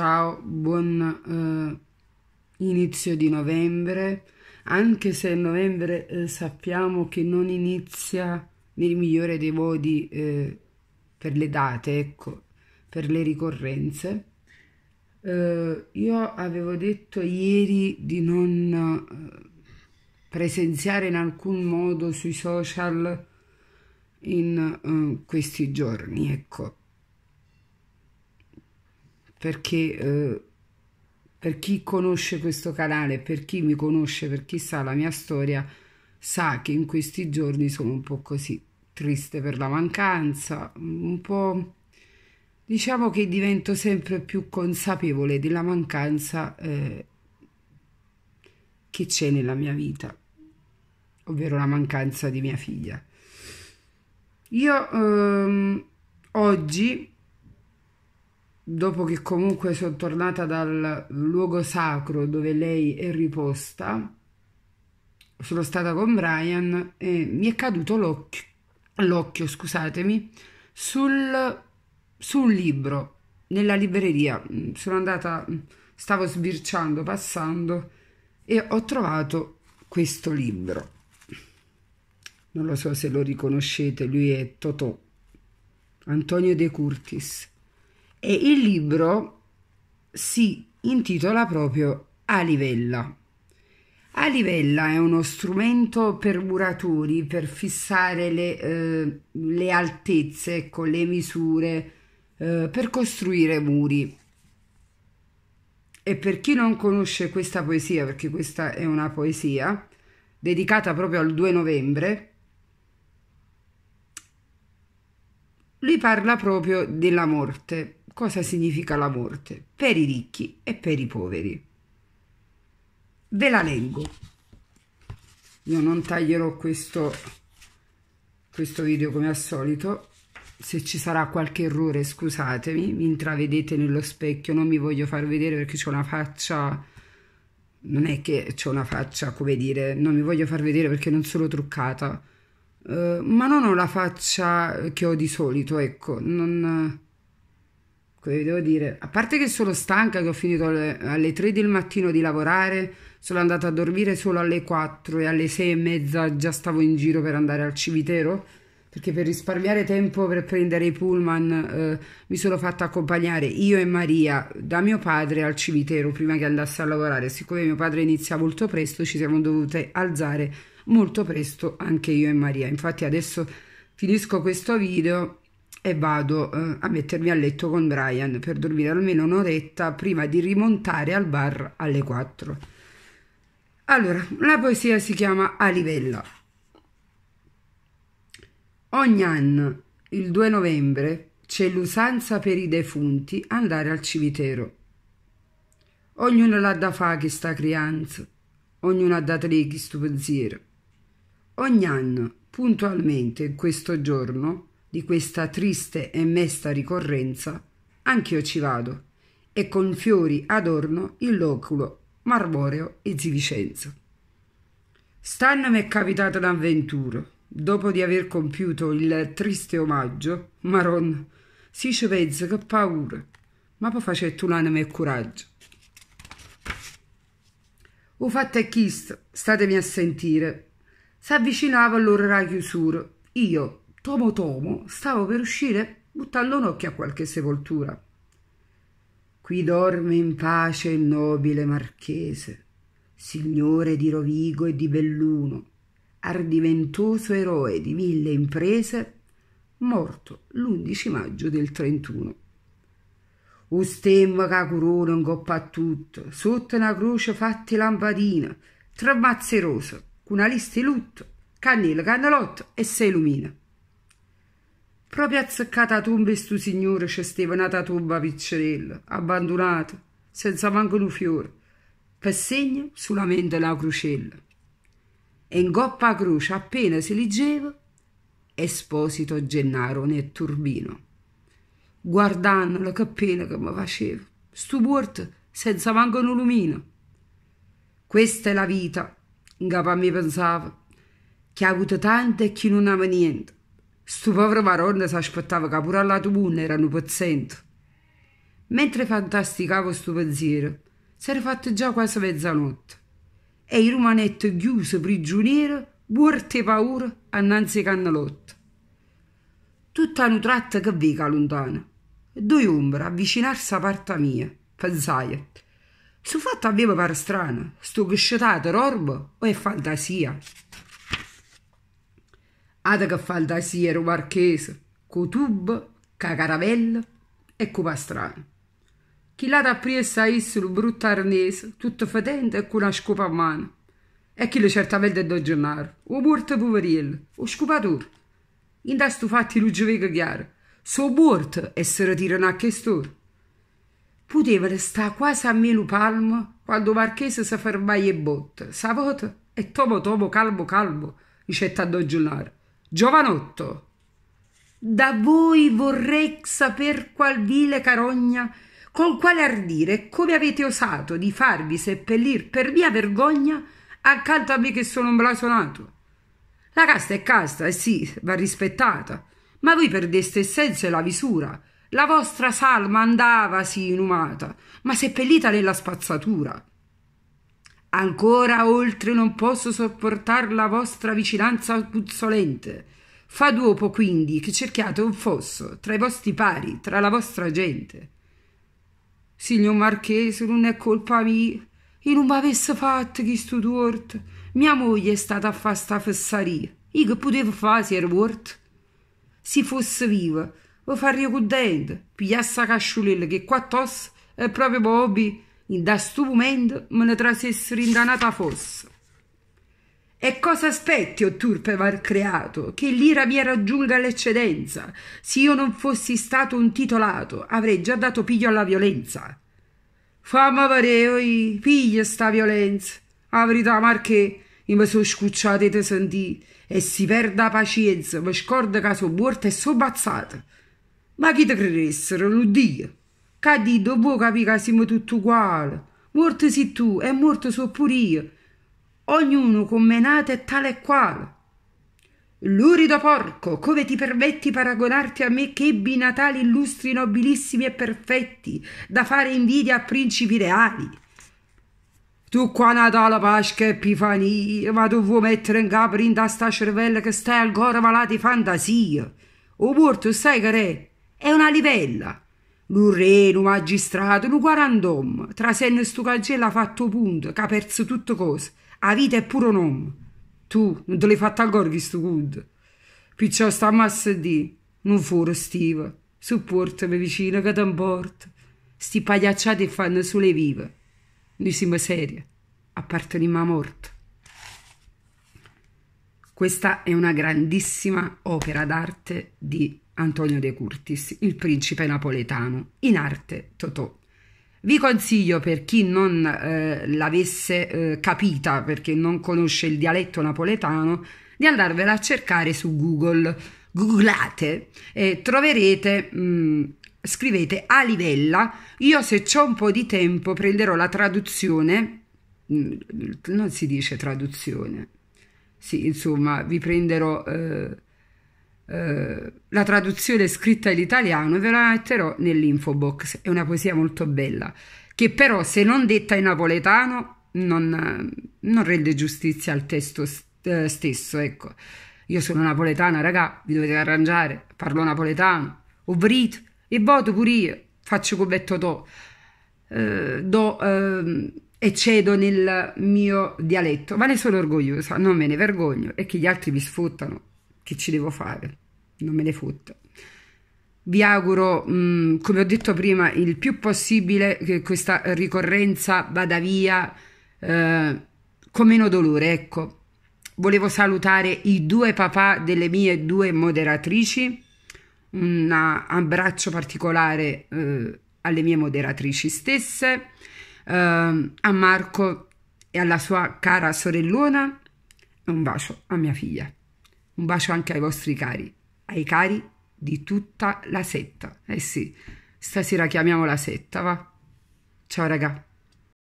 ciao, buon eh, inizio di novembre, anche se novembre eh, sappiamo che non inizia nel migliore dei modi eh, per le date, ecco, per le ricorrenze. Eh, io avevo detto ieri di non eh, presenziare in alcun modo sui social in eh, questi giorni, ecco perché eh, per chi conosce questo canale, per chi mi conosce, per chi sa la mia storia, sa che in questi giorni sono un po' così triste per la mancanza, un po' diciamo che divento sempre più consapevole della mancanza eh, che c'è nella mia vita, ovvero la mancanza di mia figlia. Io ehm, oggi dopo che comunque sono tornata dal luogo sacro dove lei è riposta, sono stata con Brian e mi è caduto l'occhio, l'occhio scusatemi, sul, su libro nella libreria. Sono andata, stavo sbirciando, passando e ho trovato questo libro. Non lo so se lo riconoscete, lui è Totò, Antonio De Curtis e il libro si intitola proprio A livella. A livella è uno strumento per muratori per fissare le, eh, le altezze, ecco, le misure, eh, per costruire muri. E per chi non conosce questa poesia, perché questa è una poesia dedicata proprio al 2 novembre, lui parla proprio della morte cosa significa la morte per i ricchi e per i poveri. Ve la leggo. Io non taglierò questo, questo video come al solito. Se ci sarà qualche errore scusatemi, mi intravedete nello specchio, non mi voglio far vedere perché c'è una faccia non è che c'è una faccia, come dire, non mi voglio far vedere perché non sono truccata, uh, ma non ho la faccia che ho di solito, ecco, non, Cosa devo dire? A parte che sono stanca, che ho finito alle, alle 3 del mattino di lavorare, sono andata a dormire solo alle 4 e alle 6 e mezza già stavo in giro per andare al cimitero, perché per risparmiare tempo per prendere i pullman eh, mi sono fatta accompagnare io e Maria da mio padre al cimitero prima che andasse a lavorare. Siccome mio padre inizia molto presto, ci siamo dovute alzare molto presto anche io e Maria. Infatti adesso finisco questo video e vado eh, a mettermi a letto con Brian per dormire almeno un'oretta prima di rimontare al bar alle 4. Allora, la poesia si chiama A livella. Ogni anno, il 2 novembre, c'è l'usanza per i defunti andare al cimitero. Ognuno l'ha da fare che sta crianza, ognuno ha da tre chi sto pensiero. Ogni anno, puntualmente, in questo giorno, di questa triste e mesta ricorrenza, anch'io ci vado e con fiori adorno il loculo marmoreo e di Vicenza. Stanno mi è capitata un'avventura. Dopo di aver compiuto il triste omaggio, Maron, si ci pensa che paura, ma poi facette l'anima e coraggio. O fatto è questo, statemi a sentire. S'avvicinava allora la chiusura. Io, tomo tomo, stavo per uscire buttando un occhio a qualche sepoltura. Qui dorme in pace il nobile marchese, signore di Rovigo e di Belluno, ardimentoso eroe di mille imprese, morto l'11 maggio del 31. Ustemma cacurone un coppa a tutto, sotto una croce fatti lampadina, tre mazze rosa, con una lista di lutto, cannella, cannelotto e sei lumina. Proprio azzeccata a tomba stu signore c'è stava una tomba piccerella, abbandonata, senza manco un fiore, per segno solamente la crucella. E in coppa a croce appena si leggeva, esposito Gennaro nel turbino. Guardando la cappella che mi faceva, stu porto senza manco un lumino. Questa è la vita, in capo a me pensava, che ha avuto tante e chi non ama niente Sto povero Maronna aspettava che pure al lato erano pezzenti. Mentre fantasticavo sto pensiero, si era fatto già quasi mezzanotte e il romanetto chiuso prigioniero, muerte paura, annanzi cannelotto. Tutta un tratto che vica lontana. Due ombre avvicinarsi a parte mia, pensai. Su fatto a me mi pare strano, sto crescetato, roba o è fantasia? ada che fantasia ero marchese, co tubo, ca caravella e co pastrano. Chi l'ha appresa isse lo brutto arnese, tutto fedente e con una scopa a mano. E chi lo certamente do Gennaro, o morto poveriello, o scopatur. In questo fatti lo giovega chiaro, so morto e se ritirano a chestore. Poteva restare quasi a meno palmo quando Marchese si fermava e botte, sapote, e tomo tomo calmo calmo, ricetta a do Gennaro Giovanotto. Da voi vorrei saper qual vile carogna, col quale ardire e come avete osato di farvi seppellir per mia vergogna accanto a me che sono un blasonato. La casta è casta e eh sì, va rispettata, ma voi perdeste il senso e la visura. La vostra salma andavasi inumata, ma seppellita nella spazzatura. Ancora oltre non posso sopportar la vostra vicinanza puzzolente. Fa dopo quindi che cerchiate un fosso tra i vostri pari, tra la vostra gente. Signor Marchese, non è colpa mia. Io non m'avesse fatto questo sto torto. Mia moglie è stata a fa sta fessaria. Io che potevo fare se ero morto? Se fosse viva, lo farei con dente, pigliasse la casciulella che qua tosse è proprio Bobby in da sto momento me ne trasessero in fosse. E cosa aspetti, o turpe aver creato, che l'ira vi raggiunga l'eccedenza? Se io non fossi stato un titolato, avrei già dato piglio alla violenza. Fammi vedere, oi, piglia sta violenza. La verità, marché, io mi sono scucciato e te sentì, e si perda pacienza, mi scorda che sono morta e sono bazzata. Ma chi te credessero, lo dio? Cadito, voi capite che siamo tutti uguali. Morto sei tu e morto so pure io. Ognuno come nato è tale e quale. Lurido porco, come ti permetti paragonarti a me che ebbi natali illustri, nobilissimi e perfetti, da fare invidia a principi reali? Tu qua Natale, Pasqua e Epifania, ma tu vuoi mettere in capo in da sta cervella che stai ancora malato di fantasia. O morto, sai che è? È una livella. Lu re, lu magistrato, lu quarant'om, tra sé in stu cagello ha fatto punto, che ha perso tutto cose. A vita è puro nome. Tu non te l'hai fatta a gorghi stu good. Picciò sta massa di, non fuori stiva, supportami vicino che t'importa. Sti pagliacciati fanno sulle vive. Noi siamo serie, apparteniamo a morta. Questa è una grandissima opera d'arte di Antonio De Curtis, il principe napoletano, in arte Totò. Vi consiglio per chi non eh, l'avesse eh, capita, perché non conosce il dialetto napoletano, di andarvela a cercare su Google. Googlate e troverete mh, mm, scrivete a livella. Io se ho un po' di tempo prenderò la traduzione, mm, non si dice traduzione, sì, insomma vi prenderò eh, eh, la traduzione scritta in italiano, ve la metterò nell'info box. È una poesia molto bella, che però se non detta in napoletano non, non rende giustizia al testo st- eh, stesso. Ecco, io sono napoletana, raga, vi dovete arrangiare, parlo napoletano, ho brito e voto pure io, faccio come Totò, eh, do... Eh, e cedo nel mio dialetto, ma ne sono orgogliosa, non me ne vergogno e che gli altri mi sfruttano che ci devo fare, non me ne fotto. Vi auguro, mh, mm, come ho detto prima, il più possibile che questa ricorrenza vada via eh, con meno dolore, ecco. Volevo salutare i due papà delle mie due moderatrici, un abbraccio particolare eh, alle mie moderatrici stesse, eh, a Marco e alla sua cara sorellona un bacio a mia figlia. Un bacio anche ai vostri cari, ai cari di tutta la setta. Eh sì, stasera chiamiamo la setta, va. Ciao raga.